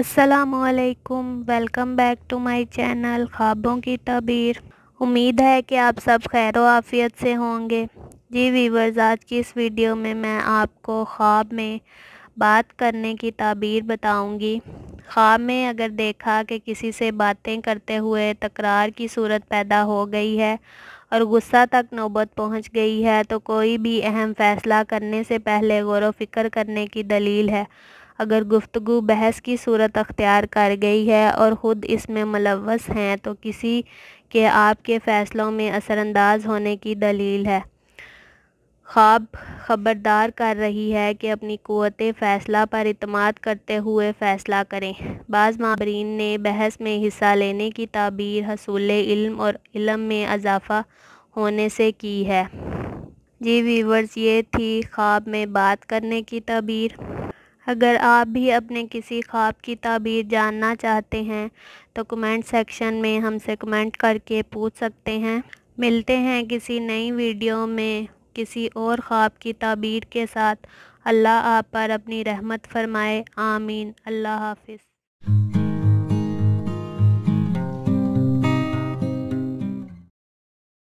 असलकुम welcome back to my channel ख्वाबों की तबीर उम्मीद है कि आप सब खैर आफियत से होंगे जी वीवर्स आज की इस वीडियो में मैं आपको ख्वाब में बात करने की तबीर बताऊंगी ख्वाब में अगर देखा कि किसी से बातें करते हुए तकरार की सूरत पैदा हो गई है और गुस्सा तक नौबत पहुंच गई है तो कोई भी अहम फ़ैसला करने से पहले गौर व फिक्र करने की दलील है अगर गुफ्तु बहस की सूरत अख्तियार कर गई है और ख़ुद इसमें मुलवस हैं तो किसी के आपके फ़ैसलों में असरानंदाज होने की दलील है ख्वाब ख़बरदार कर रही है कि अपनी क़वत फ़ैसला पर अतमाद करते हुए फ़ैसला करें बाज़ माबरीन ने बहस में हिस्सा लेने की ताबीर हसूल इल्म और इलम में इजाफ़ा होने से की है जी वीवर्स ये थी ख्वाब में बात करने की तबीर अगर आप भी अपने किसी ख्वाब की ताबीर जानना चाहते हैं तो कमेंट सेक्शन में हमसे कमेंट करके पूछ सकते हैं मिलते हैं किसी नई वीडियो में किसी और ख्वाब की ताबीर के साथ अल्लाह आप पर अपनी रहमत फरमाए आमीन अल्लाह हाफिज़